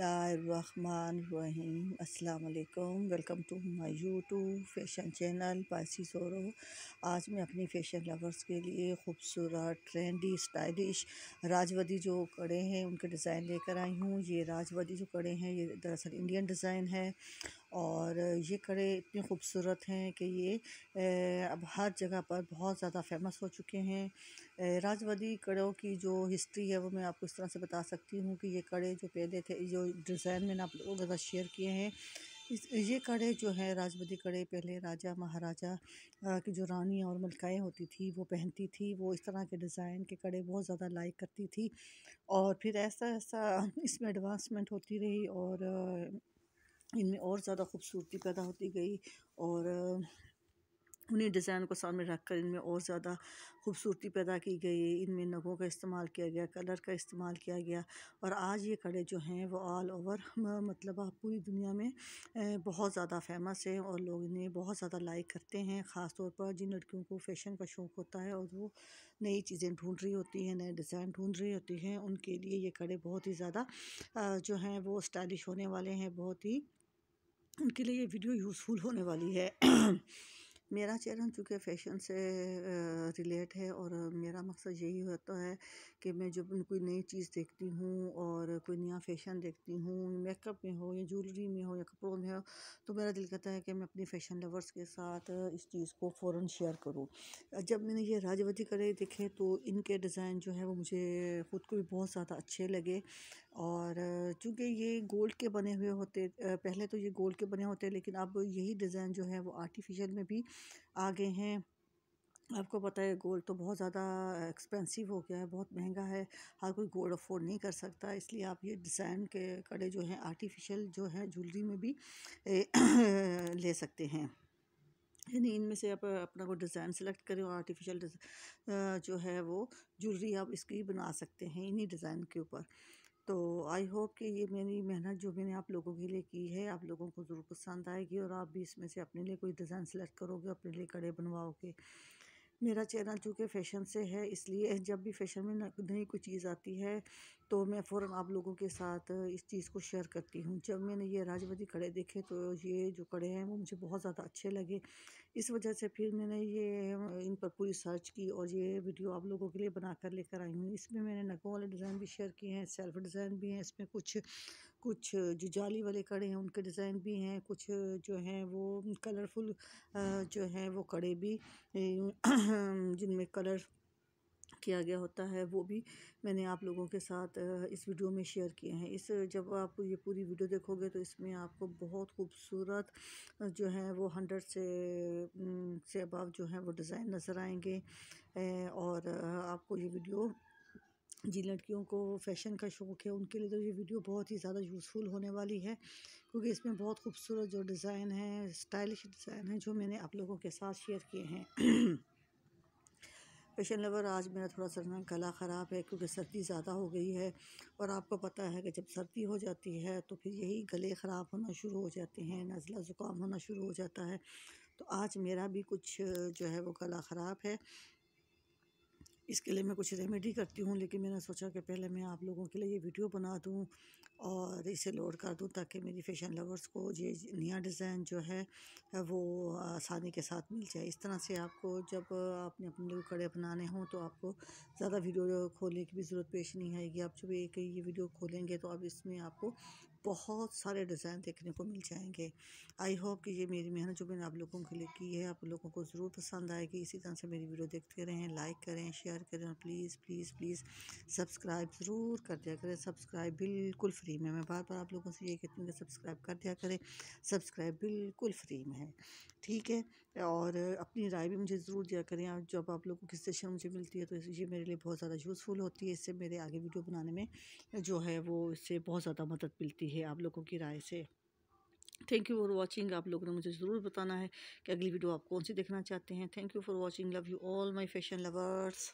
रहीम अस्सलाम वालेकुम welcome to my YouTube fashion channel पासी सोरो आज मैं अपनी फैशन लवर्स के लिए खूबसूरत ट्रेंडी स्टाइलिश राजवदी जो कड़े हैं उनके डिज़ाइन लेकर आई हूँ ये राजवदी जो कड़े हैं ये दरअसल इंडियन डिज़ाइन है और ये कड़े इतने ख़ूबसूरत हैं कि ये अब हर जगह पर बहुत ज़्यादा फेमस हो चुके हैं राजवदी कड़ों की जो हिस्ट्री है वो मैं आपको इस तरह से बता सकती हूँ कि ये कड़े जो पहले थे जो डिज़ाइन मैंने आप लोगों के साथ शेयर किए हैं इस ये कड़े जो हैं राजवदी कड़े पहले राजा महाराजा की जो रानियाँ और मलकाएँ होती थी वो पहनती थी वो इस तरह के डिज़ाइन के कड़े बहुत ज़्यादा लाइक करती थी और फिर ऐसा ऐसा इसमें एडवांसमेंट होती रही और इनमें और ज़्यादा खूबसूरती पैदा होती गई और उन्हीं डिज़ाइन को सामने रख कर इनमें और ज़्यादा खूबसूरती पैदा की गई इनमें नगों का इस्तेमाल किया गया कलर का इस्तेमाल किया गया और आज ये कड़े जो हैं वो ऑल ओवर मतलब आप पूरी दुनिया में बहुत ज़्यादा फेमस हैं और लोग इन्हें बहुत ज़्यादा लाइक करते हैं ख़ास तौर पर जिन लड़कियों को फैशन का शौक़ होता है और वो नई चीज़ें ढूंढ रही होती हैं नए डिज़ाइन ढूंढ रही होती हैं उनके लिए ये कड़े बहुत ही ज़्यादा जो हैं वो स्टाइलिश होने वाले हैं बहुत ही उनके लिए ये वीडियो यूज़फुल होने वाली है मेरा चैनल चूँकि फ़ैशन से रिलेट है और मेरा मकसद यही होता है कि मैं जब कोई नई चीज़ देखती हूँ और कोई नया फ़ैशन देखती हूँ मेकअप में हो या ज्वेलरी में हो या कपड़ों में हो तो मेरा दिल करता है कि मैं अपने फ़ैशन लवर्स के साथ इस चीज़ को फ़ौर शेयर करूँ जब मैंने ये राजवती करे देखे तो इनके डिज़ाइन जो है वो मुझे ख़ुद को भी बहुत ज़्यादा अच्छे लगे और चूँकि ये गोल्ड के बने हुए होते पहले तो ये गोल्ड के बने होते लेकिन अब यही डिज़ाइन जो है वो आर्टिफिशियल में भी आ गए हैं आपको पता है गोल्ड तो बहुत ज़्यादा एक्सपेंसिव हो गया है बहुत महंगा है हर कोई गोल्ड अफोर्ड नहीं कर सकता इसलिए आप ये डिज़ाइन के कड़े जो हैं आर्टिफिशियल जो है ज्वेलरी में भी ले सकते हैं यानी इनमें से आप अपना को डिज़ाइन सेलेक्ट करें और आर्टिफिशियल जो है वो ज्वेलरी आप इसकी बना सकते हैं इन्हीं डिज़ाइन के ऊपर तो आई होप कि ये मेरी मेहनत जो मैंने आप लोगों के लिए की है आप लोगों को ज़रूर पसंद आएगी और आप भी इसमें से अपने लिए कोई डिज़ाइन सेलेक्ट करोगे अपने लिए कड़े बनवाओगे मेरा चैनल चूँकि फ़ैशन से है इसलिए जब भी फैशन में नई कोई चीज़ आती है तो मैं फ़ौर आप लोगों के साथ इस चीज़ को शेयर करती हूँ जब मैंने ये राजवरी कड़े देखे तो ये जो कड़े हैं वो मुझे बहुत ज़्यादा अच्छे लगे इस वजह से फिर मैंने ये इन पर पूरी सर्च की और ये वीडियो आप लोगों के लिए बना कर लेकर आई हूँ इसमें मैंने नगों वाले डिज़ाइन भी शेयर किए हैं सेल्फ डिज़ाइन भी हैं इसमें कुछ कुछ जो जाली वाले कड़े हैं उनके डिज़ाइन भी हैं कुछ जो हैं वो कलरफुल जो हैं वो कड़े भी जिनमें कलर किया गया होता है वो भी मैंने आप लोगों के साथ इस वीडियो में शेयर किए हैं इस जब आप ये पूरी वीडियो देखोगे तो इसमें आपको बहुत खूबसूरत जो है वो हंड्रेड से से अबाव जो है वो डिज़ाइन नज़र आएंगे और आपको ये वीडियो जिन लड़कियों को फैशन का शौक़ है उनके लिए तो ये वीडियो बहुत ही ज़्यादा यूज़फुल होने वाली है क्योंकि इसमें बहुत खूबसूरत जो डिज़ाइन है स्टाइलिश डिज़ाइन है जो मैंने आप लोगों के साथ शेयर किए हैं फैशन लवर आज मेरा थोड़ा सा ना गला ख़राब है क्योंकि सर्दी ज़्यादा हो गई है और आपको पता है कि जब सर्दी हो जाती है तो फिर यही गले ख़राब होना शुरू हो जाते हैं नज़ला ज़ुकाम होना शुरू हो जाता है तो आज मेरा भी कुछ जो है वो गला ख़राब है इसके लिए मैं कुछ रेमेडी करती हूँ लेकिन मैंने सोचा कि पहले मैं आप लोगों के लिए ये वीडियो बना दूँ और इसे लोड कर दूँ ताकि मेरी फैशन लवर्स को ये नया डिज़ाइन जो है वो आसानी के साथ मिल जाए इस तरह से आपको जब आपने अपने लिए कड़े बनाने हों तो आपको ज़्यादा वीडियो खोलने की भी ज़रूरत पेश नहीं आएगी आप जब एक ये वीडियो खोलेंगे तो अब इसमें आपको बहुत सारे डिज़ाइन देखने को मिल जाएंगे आई होप कि ये मेरी मेहनत जो मैंने आप लोगों के लिए की है आप लोगों को ज़रूर पसंद आएगी इसी तरह से मेरी वीडियो देखते रहें लाइक करें शेयर शेयर करें और प्लीज़ प्लीज़ प्लीज़ सब्सक्राइब ज़रूर कर दिया करें सब्सक्राइब बिल्कुल फ्री में मैं बार बार आप लोगों से ये कहती हूँ कि सब्सक्राइब कर दिया करें सब्सक्राइब बिल्कुल फ्री में है ठीक है और अपनी राय भी मुझे ज़रूर दिया करें और जब आप लोगों की सजेशन मुझे मिलती है तो ये मेरे लिए बहुत ज़्यादा यूज़फुल होती है इससे मेरे आगे वीडियो बनाने में जो है वो इससे बहुत ज़्यादा मदद मिलती है आप लोगों की राय से थैंक यू फॉर वॉचिंग आप लोगों ने मुझे ज़रूर बताना है कि अगली वीडियो आप कौन सी देखना चाहते हैं thank you for watching love you all my fashion lovers